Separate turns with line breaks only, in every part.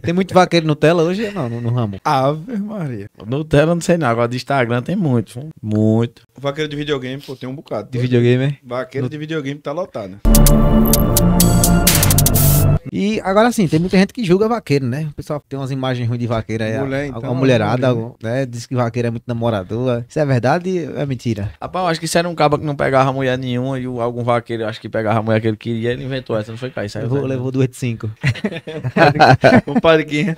Tem muito vaqueiro Nutella hoje não, no, no ramo? Ave Maria. Nutella não sei não, agora de Instagram tem muito, muito.
Vaqueiro de videogame, pô, tem um bocado. De videogame, é? Vaqueiro no... de videogame tá lotado.
E agora sim, tem muita gente que julga vaqueiro,
né? O pessoal tem umas imagens ruins de vaqueiro aí. Mulher, então, mulherada, mulher.
né? Diz que vaqueiro é muito namoradora. Isso é verdade ou é mentira?
Rapaz, eu acho que isso era um cabo que não pegava mulher nenhuma e algum vaqueiro, acho que pegava a mulher que ele queria, ele inventou essa, não foi, cair. Levou, levou duas de cinco. o pariquinho.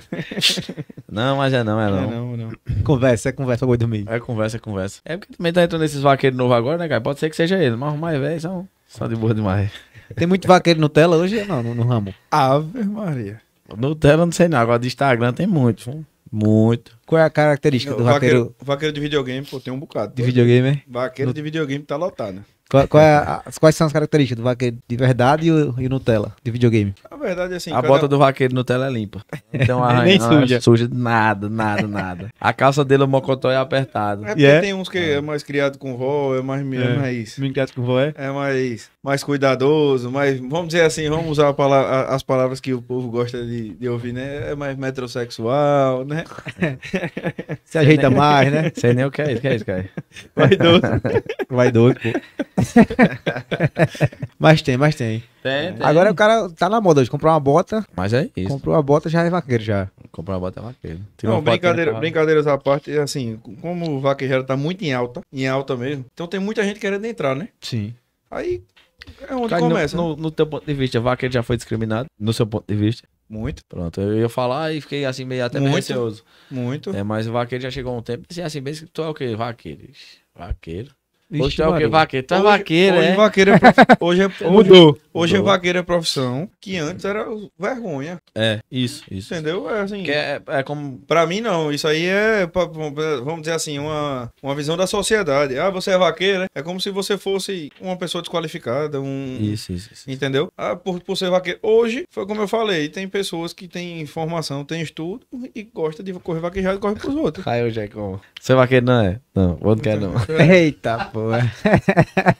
Não, mas é não, é, é não. É não, não. Conversa, é conversa, vou dormir. É conversa, é conversa. É porque também tá entrando nesses vaqueiros novos agora, né, cara? Pode ser que seja ele, mas mais velho são, são de boa demais. Tem muito vaqueiro Nutella hoje não, no, no ramo? Ave Maria. Nutella não sei não, agora do Instagram tem muito, Muito. Qual é a característica do vaqueiro? Vaqueiro,
vaqueiro de videogame, pô, tem um bocado. De videogame, é? Vaqueiro no... de videogame tá lotado.
Qual, qual é a, quais são as características do vaqueiro de verdade e o, e Nutella de videogame? A verdade é assim. A bota do
vaqueiro Nutella é limpa. Então nem suja. Não, suja nada, nada, nada. A calça dele, o mocotó é apertado. É porque yeah. É? tem
uns que é mais criado com vó, é mais. É, é mais criado com vó, é? É mais, mais cuidadoso, mais. Vamos dizer assim, vamos usar palavra, as palavras que o povo gosta de, de, ouvir, né? É mais metrosexual, né? Se ajeita nem, mais, né? Sei nem o que é isso, que é isso, cara.
doido. pô. mas tem, mas tem. Tem, tem. Agora o cara tá na moda de comprou uma bota. Mas é isso. Comprou uma bota, já é vaqueiro
já. Comprou uma bota, é vaqueiro. não, brincadeira,
brincadeiras à parte, assim, como o vaquejado tá muito em alta, em alta mesmo, então tem muita gente querendo entrar, né? Sim. Aí é onde Cara, começa.
No, no, no, teu ponto de vista, vaqueiro já foi discriminado? No seu ponto de vista? Muito. Pronto, eu ia falar e fiquei assim meio até meio Muito. É, mas o vaqueiro já chegou um tempo assim, assim, bem, tu é o quê?
Vaqueiro. Vaqueiro
hoje é o Vaqueiro? tá hoje, vaqueiro, hoje, é? Vaqueiro é prof... hoje é... Mudou. Hoje Boa. vaqueiro é profissão,
que antes era vergonha. É, isso, isso. Entendeu? É assim. É, é, como. Pra mim, não. Isso aí é, vamos dizer assim, uma, uma visão da sociedade. Ah, você é vaqueiro, né? É como se você fosse uma pessoa desqualificada. Um... Isso, isso, isso. Entendeu? Ah, por, por ser vaqueiro. Hoje, foi como eu falei, tem pessoas que têm formação, têm estudo e gosta de correr vaquejado e corre pros outros. Aí, o como.
Você é vaqueiro não é? Não, outro quer não. É.
Eita, porra.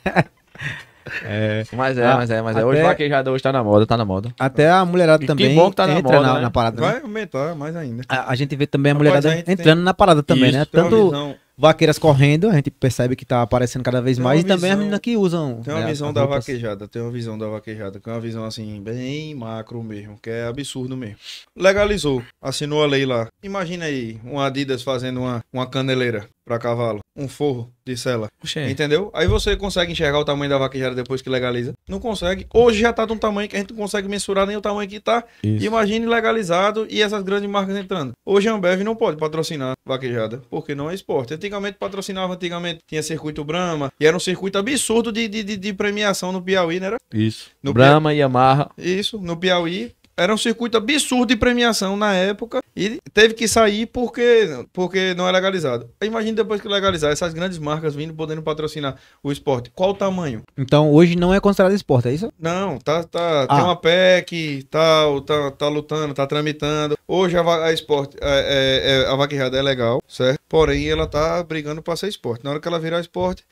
É. Mas é, ah, mas é, mas é. Hoje
vaquejada hoje tá na moda, tá na moda. Até a mulherada e também. Que bom que tá na moda, na, né? na parada. Né? Vai
aumentar mais ainda. A, a
gente vê também a mulherada a entrando tem... na parada também, Isso, né? Tanto vaqueiras correndo, a gente percebe que tá aparecendo cada vez mais, e também as meninas que
usam. Tem uma né, visão da vaquejada, tem uma visão da vaquejada, que é uma visão assim, bem macro mesmo, que é absurdo mesmo. Legalizou, assinou a lei lá. Imagina aí, um Adidas fazendo uma, uma caneleira para cavalo, um forro de cela, Oxê. Entendeu? Aí você consegue enxergar o tamanho da vaquejada depois que legaliza. Não consegue. Hoje já tá de um tamanho que a gente não consegue mensurar nem o tamanho que tá. Isso. Imagine legalizado e essas grandes marcas entrando. Hoje a Ambev não pode patrocinar vaquejada, porque não é esporte. Antigamente patrocinava, antigamente tinha circuito Brahma, e era um circuito absurdo de, de, de, de premiação no Piauí, não Era?
Isso. No Brahma, e Yamaha.
Isso, no Piauí. Era um circuito absurdo de premiação na época e teve que sair porque, porque não é legalizado. Imagina depois que legalizar essas grandes marcas vindo podendo patrocinar o esporte. Qual o tamanho?
Então hoje não é considerado esporte, é
isso? Não, tá, tá, ah. tem uma PEC, tal, tá, tá, tá, lutando, tá tramitando. Hoje a, a esporte, é, é, é, a vaquejada é legal, certo? Porém, ela tá brigando pra ser esporte. Na hora que ela virar esporte,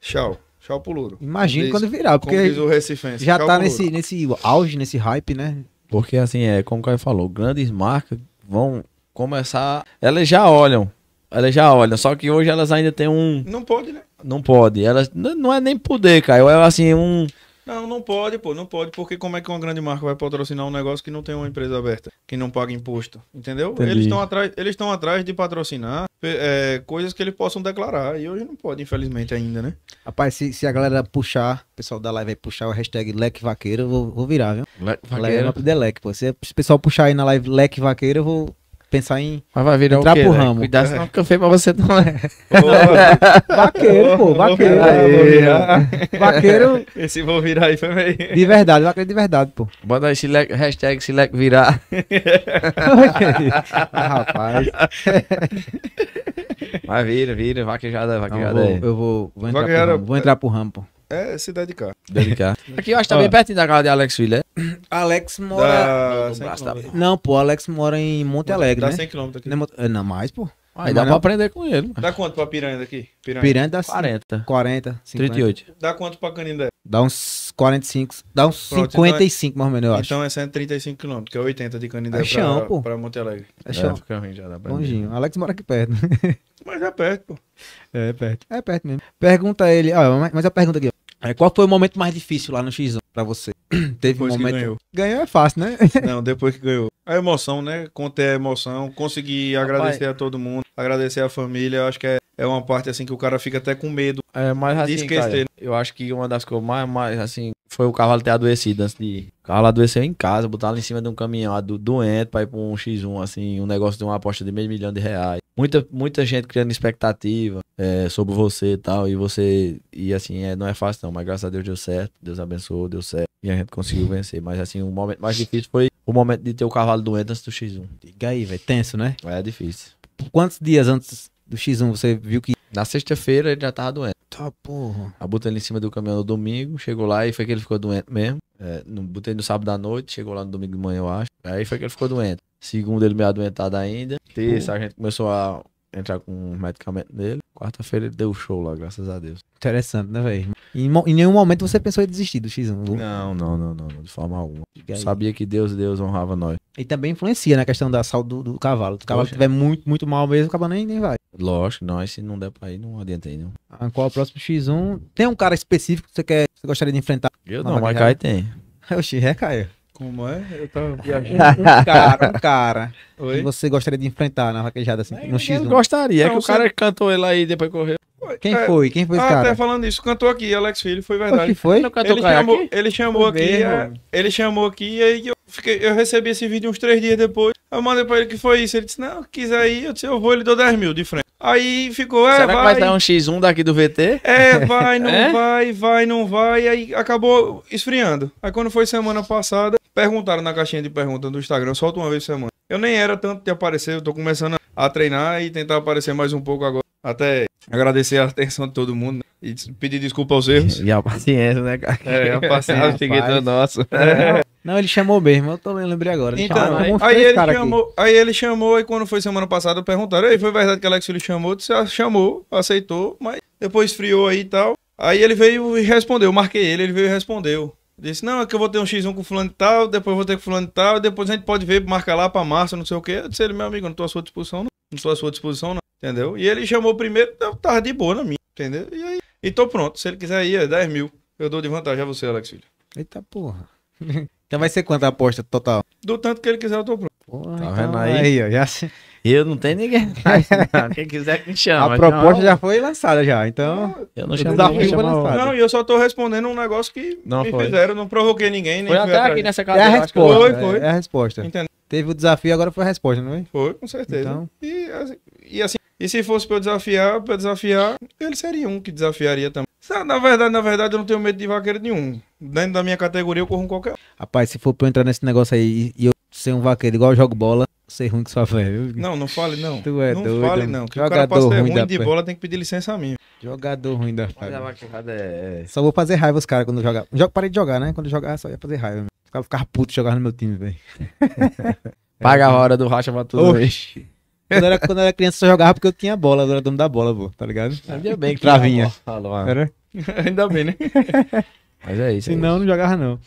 tchau. Tchau pro Luro. Imagina quando virar, porque
já tá nesse, nesse auge, nesse hype, né? Porque assim, é como o Caio falou, grandes marcas vão começar. Elas já olham. Elas já olham. Só que hoje elas ainda têm um. Não pode, né? Não pode. Elas. Não é nem poder, Caio. É assim, um
não, não pode, pô, não pode, porque como é que uma grande marca vai patrocinar um negócio que não tem uma empresa aberta, que não paga imposto, entendeu? Entendi. Eles estão atrás, eles estão atrás de patrocinar é, coisas que eles possam declarar e hoje não pode, infelizmente ainda, né? Rapaz, se, se a galera puxar, o pessoal da live aí puxar o
hashtag Leque Vaqueiro, eu vou, vou virar, viu? Leque Vaqueiro. É Leque, pô. Se o pessoal puxar aí na live Leque Vaqueiro, eu vou pensar em Mas vai virar entrar o quê, pro né? ramo. Cuidado, é. senão
fica feio pra você não é. vaqueiro, pô, vaqueiro. Aê, vaqueiro.
Esse vou virar aí foi meio. De verdade,
vaqueiro de verdade, pô.
Bota aí hashtag silec virar.
ah, rapaz.
Mas vira, vira, vaquejada, então, vaquejada. Não, eu vou, eu vou, vou entrar, vaquejada... pro ramo, vou entrar pro ramo, pô.
É, se dedicar. Dedicar. Aqui eu acho que tá bem ah. pertinho
da casa de Alex Filho, é?
Alex mora. Da... Não, não, tá
não, pô, Alex mora
em Monte Alegre. Dá né? 100 km aqui. É é, não, mais, pô. Aí dá não. pra aprender com ele. Mano.
Dá quanto pra piranha daqui? Piranha, piranha dá 40.
40, 50. 38. Dá quanto pra Canindé? Dá uns 45. Dá uns Pronto, 55, então é, mais ou menos, eu acho.
Então é 135 km, que é 80 de Canindé é chão, pô. pra Monte Alegre. É chão. É, fica ruim já, dá pra
Longinho. Alex mora aqui perto.
mas é perto, pô.
É, é perto. É perto mesmo. Pergunta ele. Ó, mas a pergunta aqui, ó. É, qual foi o momento mais difícil lá no X1
pra você? Teve depois um momento. Que ganhou. ganhou é fácil, né? Não, depois que ganhou. A emoção, né? Contei a emoção. Consegui Rapaz... agradecer a todo mundo, agradecer a família. Eu acho que é, é uma parte assim que o cara fica até com medo é, mas, assim, de esquecer. Cara,
eu acho que uma das coisas mais, mais assim, foi o cavalo ter adoecido antes de O cavalo adoeceu em casa, botaram em cima de um caminhão do, doente pra ir pra um X1, assim, um negócio de uma aposta de meio milhão de reais muita, muita gente criando expectativa é, sobre você e tal. E você. E assim, é, não é fácil, não. Mas graças a Deus deu certo. Deus abençoou, deu certo. E a gente conseguiu vencer. Mas assim, o momento mais difícil foi o momento de ter o cavalo doente antes do X1. Diga aí, velho. Tenso, né? É difícil. Quantos dias antes do X1 você viu que na sexta-feira ele já tava doente. Tá, porra. A botei ele em cima do caminhão no domingo, chegou lá e foi que ele ficou doente mesmo. É, no, botei no sábado à noite, chegou lá no domingo de manhã, eu acho. Aí foi que ele ficou doente. Segundo, ele meio adoentado ainda. Terça, a gente começou a entrar com um medicamento nele. Quarta-feira ele deu show lá, graças a Deus.
Interessante, né, velho? Em, em, nenhum momento você pensou em desistir do X1? Não, não, não, não, não de forma alguma. Sabia que Deus, Deus honrava nós. E também influencia na questão da saúde do, do cavalo. Se o cavalo estiver muito, muito mal mesmo, o cavalo nem, nem vai.
Lógico, não, se não der pra ir, não adianta aí, não.
Ah, qual é o próximo X1? Tem um cara específico que você quer, você gostaria de enfrentar? Eu não, mas cai tem. Oxi, é Caio.
Como é? Eu tava viajando. Um cara, um cara.
Oi? Que você gostaria de enfrentar na vaquejada, assim, Mas no X1? gostaria, é que o cara
que cantou ele aí e depois correu. Quem é, foi? Quem foi esse ah, cara? até falando isso, cantou aqui, Alex Filho, foi verdade. Que foi? Ele, ele chamou, aqui? ele chamou aqui, é, ele chamou aqui e aí eu, fiquei, eu recebi esse vídeo uns três dias depois. Eu mandei pra ele que foi isso. Ele disse, não, quiser ir, eu disse, eu vou, ele deu 10 mil de frente. Aí ficou, é, Será vai. Será que vai dar um
X1 daqui do VT? É, vai, não é?
vai, vai, não vai. Aí acabou esfriando. Aí quando foi semana passada, Perguntaram na caixinha de perguntas do Instagram, solta uma vez por semana. Eu nem era tanto de aparecer, eu tô começando a treinar e tentar aparecer mais um pouco agora. Até agradecer a atenção de todo mundo né? e pedir desculpa aos erros. E a paciência, né, cara? É, a paciência do nosso. É.
Não, ele chamou mesmo, eu tô lembrei agora. então, chamou, aí, aí, ele chamou,
aí ele chamou, e quando foi semana passada perguntaram, aí foi verdade que Alex ele chamou? Disse, ah, chamou, aceitou, mas depois friou aí e tal. Aí ele veio e respondeu, marquei ele, ele veio e respondeu. Disse, não, é que eu vou ter um X1 com fulano e tal, depois vou ter com fulano e tal, depois a gente pode ver, marcar lá pra março, não sei o quê. Eu disse, ele, meu amigo, não tô à sua disposição, não. Não tô à sua disposição, não. Entendeu? E ele chamou primeiro, eu tava de boa na minha, entendeu? E aí, e tô pronto. Se ele quiser ir, é 10 mil. Eu dou de vantagem a você, Alex Filho. Eita porra.
então vai ser quanto a aposta total?
Do tanto que ele quiser, eu tô pronto. Porra, tá então, vendo aí? aí
ó, já se... Eu não tenho ninguém. quem quiser que me chama. A proposta não. já foi lançada já, então. Eu não chamo ninguém. Não,
e eu só tô respondendo um negócio que não me foi. fizeram, não provoquei ninguém. Nem foi até aqui nessa casa. É a resposta. Foi, é, foi. É a resposta. Entendeu?
Teve o desafio, agora foi a resposta, não é? Foi, com certeza. Então...
E, assim, e assim, e se fosse pra eu desafiar, pra eu desafiar, ele seria um que desafiaria também. Na verdade, na verdade, eu não tenho medo de vaqueiro nenhum. Dentro da minha categoria, eu corro com qualquer.
Rapaz, se for pra eu entrar nesse negócio aí e eu ser um vaqueiro igual eu jogo bola, ser ruim que sua velha.
Não, não fale não. Tu é não doido. Não fale não. Que Jogador o cara ser é ruim, ruim de bola, tem que pedir licença a mim. Jogador ruim da Fábio. É, é...
Só vou fazer raiva os caras quando jogar. Jogo, parei de jogar, né? Quando jogar, só ia fazer raiva. Os caras ficavam putos jogar no meu time, velho. Paga a hora do racha pra tudo, hoje Quando era, quando era criança, eu jogava porque eu tinha bola, eu era dono da bola, pô, tá ligado? ainda bem que travinha. Falou, ah.
Ainda bem, né?
Mas é isso. É Senão, é isso. não jogava, não.